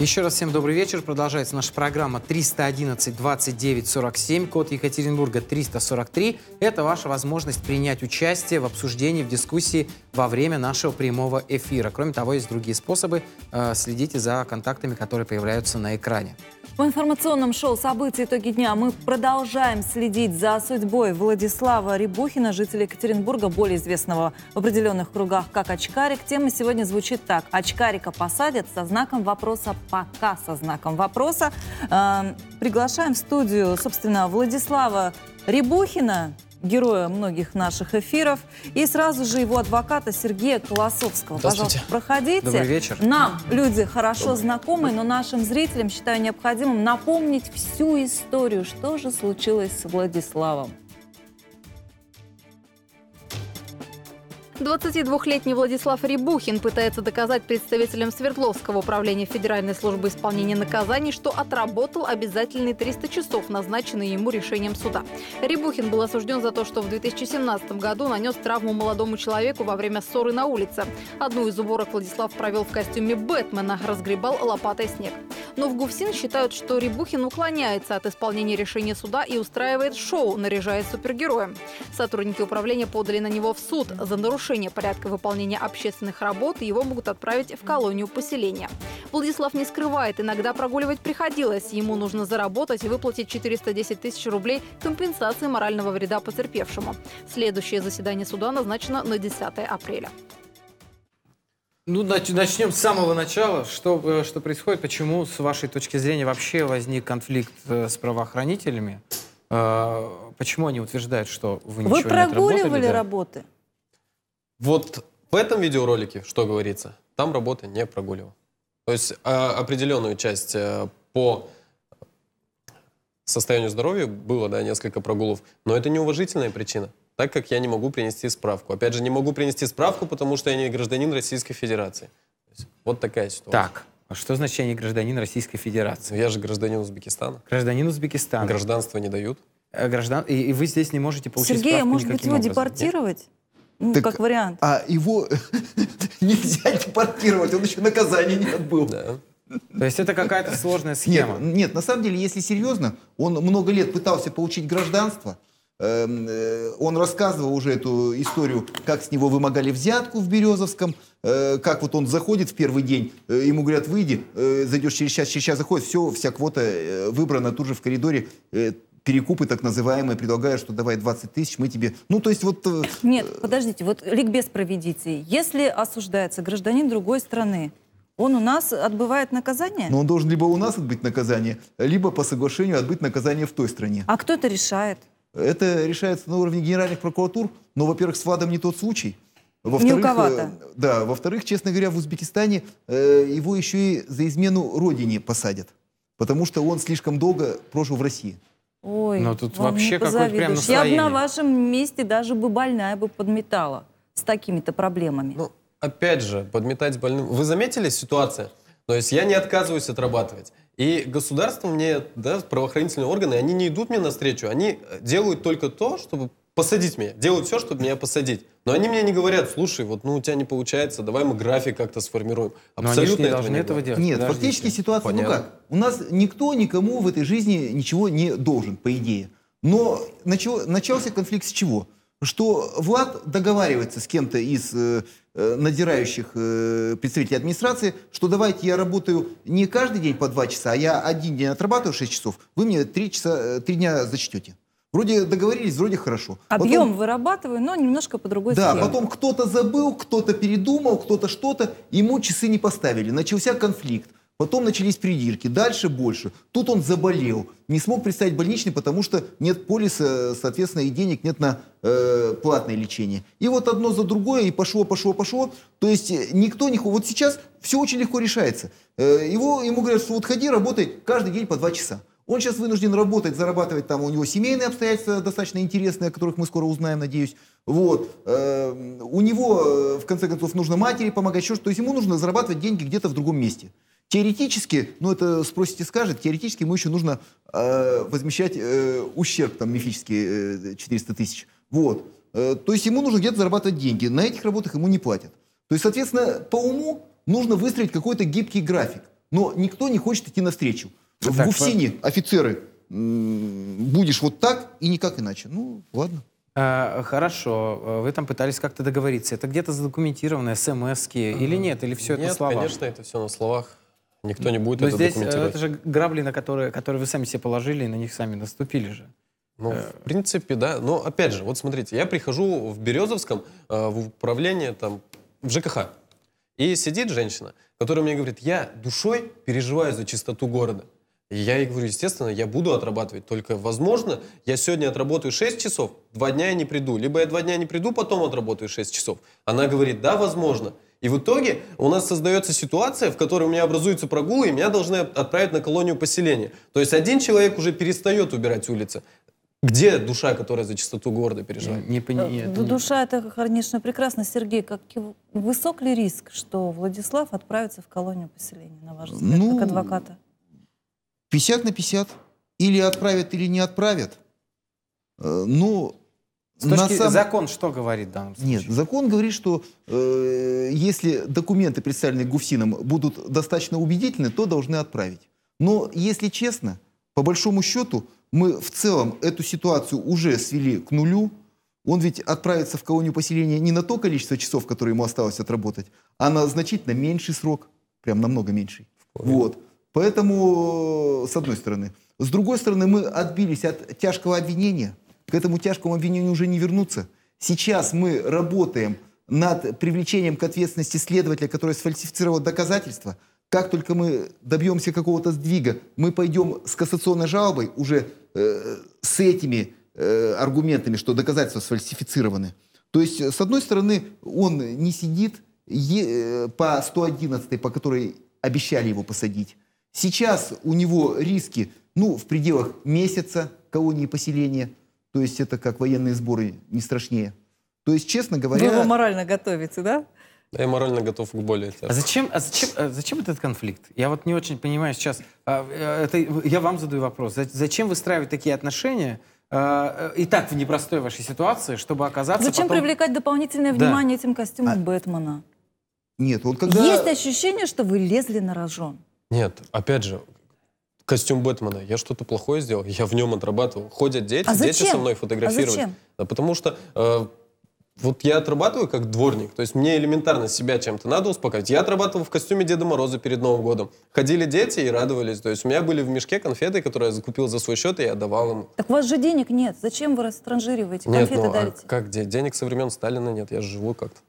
Еще раз всем добрый вечер. Продолжается наша программа 311 29 47, код Екатеринбурга 343. Это ваша возможность принять участие в обсуждении, в дискуссии во время нашего прямого эфира. Кроме того, есть другие способы. Э, следите за контактами, которые появляются на экране. В информационном шоу «События. Итоги дня» мы продолжаем следить за судьбой Владислава Рябухина, жителя Екатеринбурга, более известного в определенных кругах как очкарик. Тема сегодня звучит так. Очкарика посадят со знаком вопроса, пока со знаком вопроса. Э, приглашаем в студию, собственно, Владислава Рябухина, героя многих наших эфиров, и сразу же его адвоката Сергея Колосовского. Пожалуйста, проходите. Добрый вечер. Нам люди хорошо Добрый. знакомы, но нашим зрителям, считаю необходимым напомнить всю историю, что же случилось с Владиславом. 22-летний Владислав Рибухин пытается доказать представителям Свердловского управления Федеральной службы исполнения наказаний, что отработал обязательные 300 часов, назначенные ему решением суда. Рибухин был осужден за то, что в 2017 году нанес травму молодому человеку во время ссоры на улице. Одну из уборок Владислав провел в костюме Бэтмена, разгребал лопатой снег. Но в ГУФСИН считают, что Рибухин уклоняется от исполнения решения суда и устраивает шоу, наряжаясь супергероем. Сотрудники управления подали на него в суд за нарушение нарушение порядка выполнения общественных работ, его могут отправить в колонию поселения. Владислав не скрывает, иногда прогуливать приходилось. Ему нужно заработать и выплатить 410 тысяч рублей компенсации морального вреда потерпевшему. Следующее заседание суда назначено на 10 апреля. Ну, начнем с самого начала. Что, э, что происходит? Почему, с вашей точки зрения, вообще возник конфликт э, с правоохранителями? Э, почему они утверждают, что вы ничего не отработали? Вы прогуливали работы? Вот в этом видеоролике, что говорится, там работы не прогуливал. То есть а, определенную часть э, по состоянию здоровья было, да, несколько прогулов, но это неуважительная причина, так как я не могу принести справку. Опять же, не могу принести справку, потому что я не гражданин Российской Федерации. Вот такая ситуация. Так, а что значит я не гражданин Российской Федерации? Я же гражданин Узбекистана. Гражданин Узбекистана. Гражданство не дают. Э, граждан... И, и вы здесь не можете получить Сергей, а справку а может быть его образом. депортировать? Нет. Ну, так, как вариант. А его нельзя депортировать, он еще наказание не отбыл. Да. То есть это какая-то сложная схема. Нет, нет, на самом деле, если серьезно, он много лет пытался получить гражданство. Эм, э, он рассказывал уже эту историю, как с него вымогали взятку в Березовском, э, как вот он заходит в первый день, э, ему говорят, выйди, зайдешь через час, через час заходит, все, вся квота выбрана тут же в коридоре, перекупы так называемые предлагают, что давай 20 тысяч, мы тебе... Ну, то есть вот... Э, Нет, э, подождите, вот ликбез проведите. Если осуждается гражданин другой страны, он у нас отбывает наказание? Но он должен либо у нас отбыть наказание, либо по соглашению отбыть наказание в той стране. А кто это решает? Это решается на уровне генеральных прокуратур, но, во-первых, с ВАДом не тот случай. Во-вторых, э, да, во-вторых, честно говоря, в Узбекистане э, его еще и за измену родине посадят, потому что он слишком долго прожил в России. Ой, Но ну, тут вообще какой прям настроение. Я бы на вашем месте даже бы больная бы подметала с такими-то проблемами. Ну, опять же, подметать больным... Вы заметили ситуацию? То есть я не отказываюсь отрабатывать. И государство мне, да, правоохранительные органы, они не идут мне навстречу, они э, делают только то, чтобы посадить меня, делают все, чтобы меня посадить. Но они мне не говорят, слушай, вот ну у тебя не получается, давай мы график как-то сформируем. Абсолютно Но они должны этого, этого делать. Нет, Подождите. фактически ситуация, ну Понятно. ну как, у нас никто никому в этой жизни ничего не должен, по идее. Но начало, начался конфликт с чего? Что Влад договаривается с кем-то из э, э, надирающих э, представителей администрации, что давайте я работаю не каждый день по два часа, а я один день отрабатываю 6 часов, вы мне 3, часа, 3 э, дня зачтете. Вроде договорились, вроде хорошо. Объем потом, вырабатываю, но немножко по другой да, схеме. Да, потом кто-то забыл, кто-то передумал, кто-то что-то, ему часы не поставили. Начался конфликт. Потом начались придирки, дальше больше. Тут он заболел, не смог представить больничный, потому что нет полиса, соответственно, и денег нет на э, платное лечение. И вот одно за другое, и пошло, пошло, пошло. То есть э, никто не... Вот сейчас все очень легко решается. Э, его, ему говорят, что вот ходи, работай каждый день по два часа. Он сейчас вынужден работать, зарабатывать там, у него семейные обстоятельства достаточно интересные, о которых мы скоро узнаем, надеюсь. Вот. Эм, у него, э, в конце концов, нужно матери помогать, еще что-то. То есть ему нужно зарабатывать деньги где-то в другом месте. Теоретически, ну это спросите, скажет, теоретически ему еще нужно э, возмещать э, ущерб, там, мифический, э, 400 тысяч. Вот. Э, то есть ему нужно где-то зарабатывать деньги. На этих работах ему не платят. То есть, соответственно, по уму нужно выстроить какой-то гибкий график. Но никто не хочет идти навстречу. Ну, в так, Гуфсине что... офицеры будешь вот так и никак иначе. Ну, ладно. А, хорошо, а, вы там пытались как-то договориться. Это где-то задокументировано, смс а -а или нет? Или все нет, это слова? конечно, это все на словах. Никто не ну, будет Но ну, это здесь э, документировать. Это же грабли, на которые, которые вы сами себе положили, и на них сами наступили же. Ну, э, в принципе, да. Но опять же, вот смотрите, я прихожу в Березовском, э, в управление там, в ЖКХ. И сидит женщина, которая мне говорит, я душой переживаю за чистоту города я ей говорю, естественно, я буду отрабатывать, только возможно, я сегодня отработаю 6 часов, два дня я не приду, либо я два дня не приду, потом отработаю 6 часов. Она говорит, да, возможно. И в итоге у нас создается ситуация, в которой у меня образуется прогул, и меня должны отправить на колонию поселения. То есть один человек уже перестает убирать улицы. Где душа, которая за чистоту города переживает? Не, не, э, не, это душа, это, конечно, прекрасно. Сергей, как, высок ли риск, что Владислав отправится в колонию поселения, на ваш взгляд, ну, как адвоката? 50 на 50. Или отправят, или не отправят. Э, ну, на самом... Закон что говорит в данном случае? Нет, закон говорит, что э, если документы, представленные Гуфсином, будут достаточно убедительны, то должны отправить. Но, если честно, по большому счету, мы в целом эту ситуацию уже свели к нулю. Он ведь отправится в колонию поселения не на то количество часов, которые ему осталось отработать, а на значительно меньший срок, прям намного меньший. Вот. Поэтому, э, с одной стороны. С другой стороны, мы отбились от тяжкого обвинения. К этому тяжкому обвинению уже не вернуться. Сейчас мы работаем над привлечением к ответственности следователя, который сфальсифицировал доказательства. Как только мы добьемся какого-то сдвига, мы пойдем с кассационной жалобой уже э, с этими э, аргументами, что доказательства сфальсифицированы. То есть, э, с одной стороны, он не сидит е, э, по 111, по которой обещали его посадить. Сейчас у него риски, ну, в пределах месяца колонии поселения, то есть это как военные сборы, не страшнее. То есть, честно ну, говоря... Вы его морально готовите, да? Я морально готов к более. А зачем, а зачем, а зачем этот конфликт? Я вот не очень понимаю сейчас. А, э, это, я вам задаю вопрос. Зачем выстраивать такие отношения, а, э, и так в непростой вашей ситуации, чтобы оказаться Зачем потом... привлекать дополнительное внимание да. этим костюмом а... Бэтмена? Нет, вот когда... Есть ощущение, что вы лезли на рожон. Нет, опять же, костюм Бэтмена. Я что-то плохое сделал, я в нем отрабатывал. Ходят дети, а дети со мной фотографируют. А зачем? Да, потому что э, вот я отрабатываю как дворник, то есть мне элементарно себя чем-то надо успокоить. Я отрабатывал в костюме Деда Мороза перед Новым годом. Ходили дети и радовались. То есть у меня были в мешке конфеты, которые я закупил за свой счет, и я давал им. Так у вас же денег нет. Зачем вы растранжируете? Конфеты нет, ну, а дарите? А как де- денег со времен Сталина нет. Я живу как-то.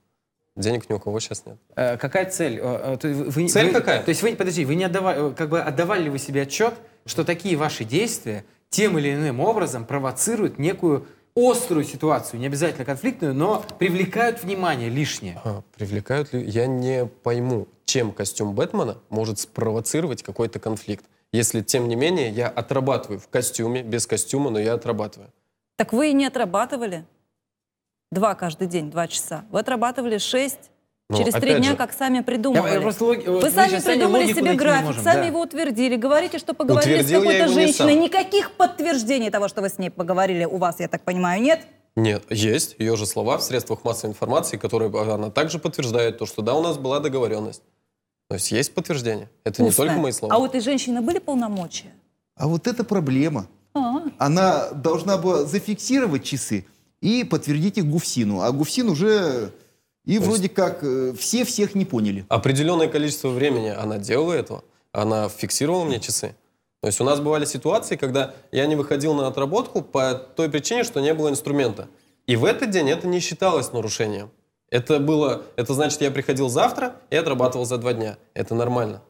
Денег ни у кого сейчас нет. Э, какая цель? Э, э, вы, цель вы, какая? То есть вы, подожди, вы не отдавали, э, как бы отдавали ли вы себе отчет, что такие ваши действия тем или иным образом провоцируют некую острую ситуацию, не обязательно конфликтную, но привлекают внимание лишнее. А, привлекают ли? Я не пойму, чем костюм Бэтмена может спровоцировать какой-то конфликт. Если, тем не менее, я отрабатываю в костюме, без костюма, но я отрабатываю. Так вы и не отрабатывали? Два каждый день, два часа. Вы отрабатывали шесть ну, Через три дня, же, как сами придумали. Я, я просто лог... Вы сами придумали себе график, можем, сами да. его утвердили. Говорите, что поговорили Утвердил с какой-то женщиной. Никаких подтверждений того, что вы с ней поговорили, у вас, я так понимаю, нет? Нет, есть ее же слова в средствах массовой информации, которые она также подтверждает то, что да, у нас была договоренность. То есть есть подтверждение. Это Устное. не только мои слова. А у этой женщины были полномочия? А вот это проблема. А-а-а. Она должна была зафиксировать часы, и подтвердите Гуфсину. А Гуфсин уже... И То вроде есть... как э, все всех не поняли. Определенное количество времени она делала этого. Она фиксировала мне часы. То есть у нас бывали ситуации, когда я не выходил на отработку по той причине, что не было инструмента. И в этот день это не считалось нарушением. Это было, это значит, я приходил завтра и отрабатывал за два дня. Это нормально.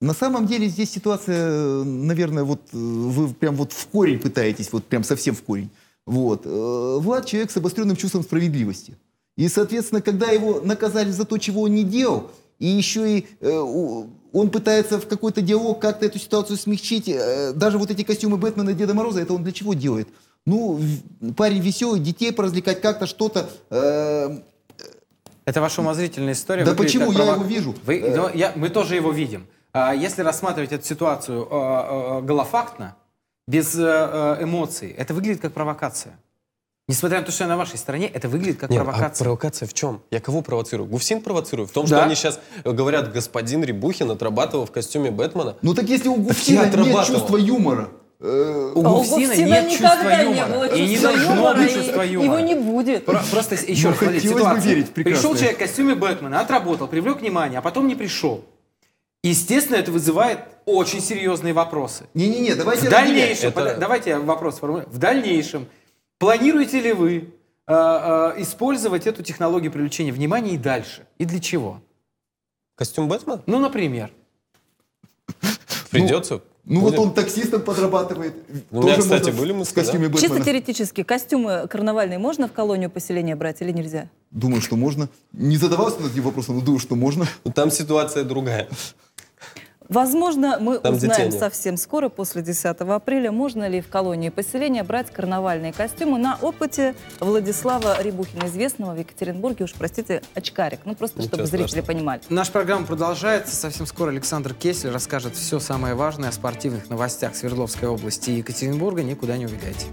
На самом деле здесь ситуация, э, наверное, вот э, вы прям вот в корень пытаетесь, вот прям совсем в корень. Вот. Э, Влад человек с обостренным чувством справедливости. И, соответственно, когда его наказали за то, чего он не делал, и еще и э, он пытается в какой-то диалог как-то эту ситуацию смягчить. Э, даже вот эти костюмы Бэтмена и Деда Мороза, это он для чего делает? Ну, парень веселый, детей поразвлекать как-то, что-то... Э, это ваша умозрительная история. Да почему? Я его вижу. Вы, но э. я, мы тоже его видим. А если рассматривать эту ситуацию э, голофактно, без э, э, эмоций. Это выглядит как провокация. Несмотря на то, что я на вашей стороне, это выглядит как Нет, провокация. А провокация в чем? Я кого провоцирую? Гуфсин провоцирую? В том, что они сейчас э, говорят, господин Рябухин отрабатывал в костюме Бэтмена. Ну так если у а Гуфсина нет чувства юмора, у Гуфсина, у Гуфсина нет чувства юмора. Не было чувства и не должно быть чувства юмора. Его не будет. Про просто еще ну, раз, смотрите, ситуация. Верить, пришел человек в костюме Бэтмена, отработал, привлек внимание, а потом не пришел. Естественно, это вызывает очень серьезные вопросы. Не-не-не, давайте В дальнейшем, это... давайте я вопрос формулирую. В дальнейшем планируете ли вы э, э, использовать эту технологию привлечения внимания и дальше? И для чего? Костюм Бэтмена? Ну, например. Придется. Ну, ну Будем? вот он таксистом подрабатывает. Ну, у меня, кстати, были мы с костюмами да? Чисто теоретически, костюмы карнавальные можно в колонию поселения брать или нельзя? Думаю, что можно. Не задавался над этим вопросом, но думаю, что можно. Ну, там ситуация другая. Возможно, мы Там узнаем детей совсем скоро, после 10 апреля, можно ли в колонии поселения брать карнавальные костюмы на опыте Владислава Рябухина, известного в Екатеринбурге, уж простите, очкарик. Ну, просто Ничего чтобы страшного. зрители понимали. Наша программа продолжается. Совсем скоро Александр Кесель расскажет все самое важное о спортивных новостях Свердловской области и Екатеринбурга. Никуда не убегайте.